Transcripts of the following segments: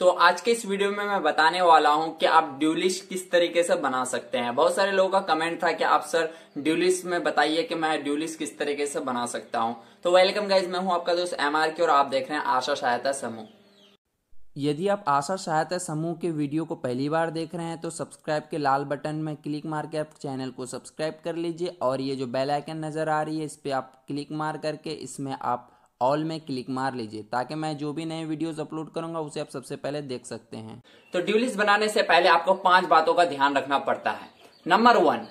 तो आज के इस वीडियो में मैं बताने वाला हूं कि आप ड्यूलिश किस तरीके से बना सकते हैं बहुत सारे लोगों का कमेंट था कि आप सर ड्यूलिश में बताइए कि मैं ड्यूलिश किस तरीके से बना सकता हूं तो वेलकम गाइज मैं हूं आपका दोस्त एम आर की और आप देख रहे हैं आशा सहायता समूह यदि आप आशा सहायता समूह के वीडियो को पहली बार देख रहे हैं तो सब्सक्राइब के लाल बटन में क्लिक मार के आप चैनल को सब्सक्राइब कर लीजिए और ये जो बेल आइकन नज़र आ रही है इस पर आप क्लिक मार करके इसमें आप ऑल में क्लिक मार लीजिए ताकि मैं जो भी नए वीडियोस अपलोड करूंगा उसे आप सबसे पहले देख सकते हैं तो ड्यूलिस बनाने से पहले आपको पांच बातों का ध्यान रखना पड़ता है नंबर वन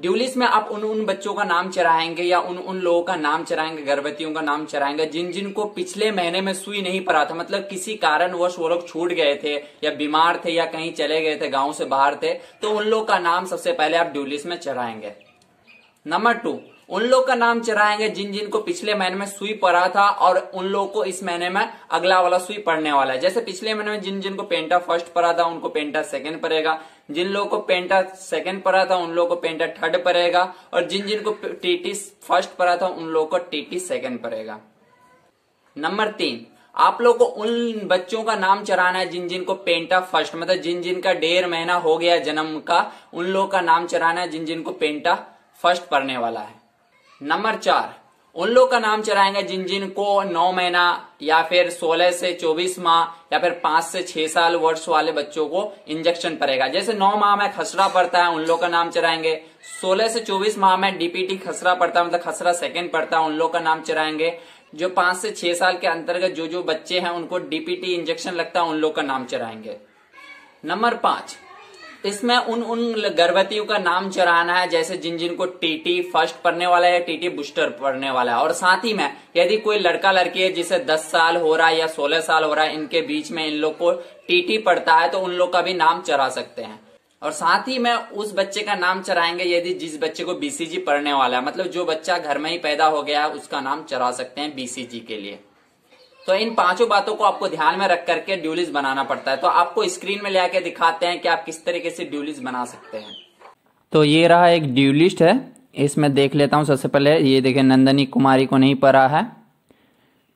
ड्यूलिस में आप उन उन बच्चों का नाम चराएंगे या उन उन लोगों का नाम चराएंगे गर्भवतियों का नाम चराएंगे जिन जिन को पिछले महीने में सुई नहीं पड़ा था मतलब किसी कारणवश वो लोग छूट गए थे या बीमार थे या कहीं चले गए थे गांव से बाहर थे तो उन लोगों का नाम सबसे पहले आप ड्यूलिस में चराएंगे नंबर टू उन लोग का नाम चढ़ाएंगे जिन जिन को पिछले महीने में सुई पड़ा था और उन लोगों को इस महीने में अगला वाला सुई पड़ने वाला है जैसे पिछले महीने में जिन जिन को पेंटा फर्स्ट पड़ा था उनको पेंटा सेकंड पड़ेगा जिन लोगों को पेंटा सेकंड पड़ा था उन लोगों को पेंटा थर्ड पड़ेगा और जिन जिन को टीटी फर्स्ट पड़ा था उन लोगों को टीटी सेकंड पड़ेगा नंबर तीन आप लोग को उन बच्चों का नाम चढ़ाना है जिन जिन को पेंटा फर्स्ट मतलब जिन जिन का डेढ़ महीना हो गया जन्म का उन लोगों का नाम चढ़ाना है जिन जिन को पेंटा फर्स्ट पढ़ने वाला है नंबर चार उन लोग का नाम चलाएंगे जिन जिन को नौ महीना या फिर सोलह से चौबीस माह या फिर पांच से छह साल वर्ष वाले बच्चों को इंजेक्शन पड़ेगा जैसे नौ माह में खसरा पड़ता है उन लोग का नाम चलाएंगे सोलह से चौबीस माह में डीपीटी खसरा पड़ता है मतलब खसरा सेकेंड पड़ता है उन लोग का नाम चलाएंगे जो पांच से छह साल के अंतर्गत जो जो बच्चे हैं उनको डीपीटी इंजेक्शन लगता है उन लोग का नाम चलाएंगे नंबर पांच इसमें उन उन गर्भवतियों का नाम चुराना है जैसे जिन जिन को टीटी फर्स्ट पढ़ने वाला है या टीटी बूस्टर पढ़ने वाला है और साथ ही में यदि कोई लड़का लड़की है जिसे 10 साल हो रहा है या 16 साल हो रहा है इनके बीच में इन लोग को टीटी पढ़ता है तो उन लोग का भी नाम चरा सकते हैं और साथ ही में उस बच्चे का नाम चराएंगे यदि जिस बच्चे को बीसीजी पढ़ने वाला है मतलब जो बच्चा घर में ही पैदा हो गया है उसका नाम चरा सकते हैं बीसीजी के लिए तो इन पांचों बातों को आपको ध्यान में रख करके ड्यूलिस बनाना पड़ता है तो आपको स्क्रीन में ले आके दिखाते हैं कि आप किस तरीके से ड्यूलिस बना सकते हैं तो ये रहा एक ड्यूलिस्ट है इसमें देख लेता हूँ सबसे पहले ये देखिए नंदनी कुमारी को नहीं पढ़ा है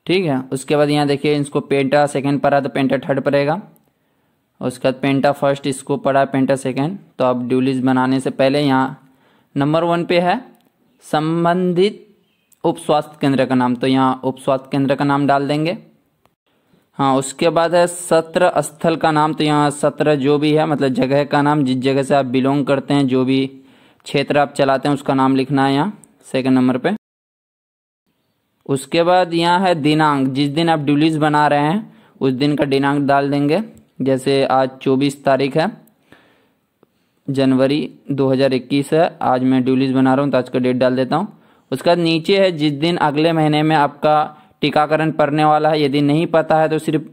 ठीक है उसके बाद यहाँ देखिए इसको पेंटा सेकेंड पड़ा तो पेंटा थर्ड पड़ेगा उसके बाद पेंटा फर्स्ट इसको पड़ा पेंटा सेकेंड तो अब ड्यूलिस्ट बनाने से पहले यहाँ नंबर वन पे है संबंधित उप स्वास्थ्य केंद्र का नाम तो यहाँ उप स्वास्थ्य केंद्र का नाम डाल देंगे हाँ उसके बाद है सत्र स्थल का नाम तो यहाँ सत्र जो भी है मतलब जगह का नाम जिस जगह से आप बिलोंग करते हैं जो भी क्षेत्र आप चलाते हैं उसका नाम लिखना है यहाँ सेकंड नंबर पे उसके बाद यहाँ है दिनांक जिस दिन आप ड्यूलिस बना रहे हैं उस दिन का दिनांक डाल देंगे जैसे आज चौबीस तारीख है जनवरी दो है आज मैं ड्यूलिस बना रहा हूँ तो आज का डेट डाल देता हूँ उसका नीचे है जिस दिन अगले महीने में आपका टीकाकरण पड़ने वाला है यदि नहीं पता है तो सिर्फ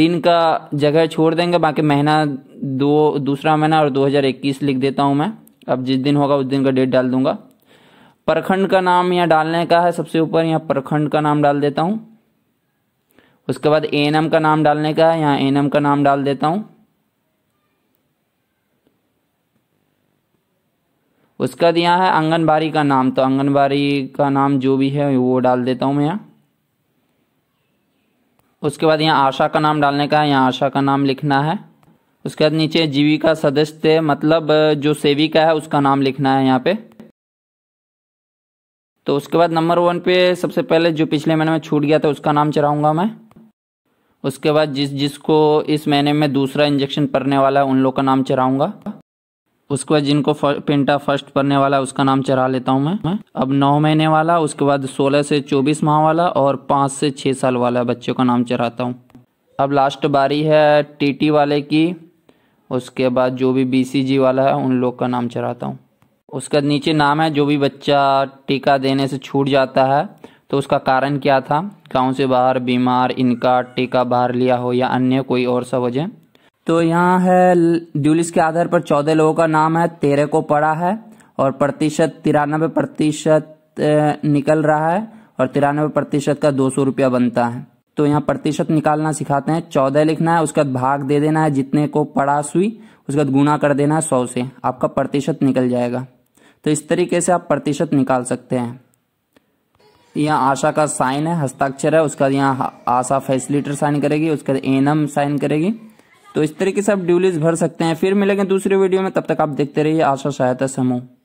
दिन का जगह छोड़ देंगे बाकी महीना दो दूसरा महीना और 2021 लिख देता हूँ मैं अब जिस दिन होगा उस दिन का डेट डाल दूंगा प्रखंड का नाम यहाँ डालने का है सबसे ऊपर यहाँ प्रखंड का नाम डाल देता हूँ उसके बाद ए का नाम डालने का है यहाँ ए का नाम डाल देता हूँ उसका दिया है आंगनबाड़ी का नाम तो आंगनबाड़ी का नाम जो भी है वो डाल देता हूँ मैं यहाँ उसके बाद यहाँ आशा का नाम डालने का है यहाँ आशा का नाम लिखना है उसके बाद नीचे जीविका सदस्य मतलब जो सेविका है उसका नाम लिखना है यहाँ पे तो उसके बाद नंबर वन पे सबसे पहले जो पिछले महीने में छूट गया था उसका नाम चढ़ाऊंगा मैं उसके बाद जिस जिसको इस महीने में दूसरा इंजेक्शन पड़ने वाला है उन लोग का नाम चढ़ाऊंगा उसके बाद जिनको पेंटा फर्स्ट पढ़ने वाला उसका नाम चढ़ा लेता हूँ मैं अब नौ महीने वाला उसके बाद सोलह से चौबीस माह वाला और पाँच से छः साल वाला बच्चों का नाम चढ़ाता हूँ अब लास्ट बारी है टीटी वाले की उसके बाद जो भी बीसीजी वाला है उन लोग का नाम चढ़ाता हूँ उसका नीचे नाम है जो भी बच्चा टीका देने से छूट जाता है तो उसका कारण क्या था गांव से बाहर बीमार इनका टीका बाहर लिया हो या अन्य कोई और सा वजह तो यहाँ है ड्यूलिस के आधार पर चौदह लोगों का नाम है तेरह को पड़ा है और प्रतिशत तिरानबे प्रतिशत निकल रहा है और तिरानबे प्रतिशत का दो सौ रुपया बनता है तो यहाँ प्रतिशत निकालना सिखाते हैं चौदह लिखना है उसके बाद भाग दे देना है जितने को पड़ा सुई उसके बाद गुना कर देना है सौ से आपका प्रतिशत निकल जाएगा तो इस तरीके से आप प्रतिशत निकाल सकते हैं यहाँ आशा का साइन है हस्ताक्षर है उसके बाद यहाँ आशा फैसिलिटर साइन करेगी उसके बाद एनम साइन करेगी तो इस तरीके से आप ड्यूलिस भर सकते हैं फिर मिलेंगे दूसरे वीडियो में तब तक आप देखते रहिए आशा सहायता समूह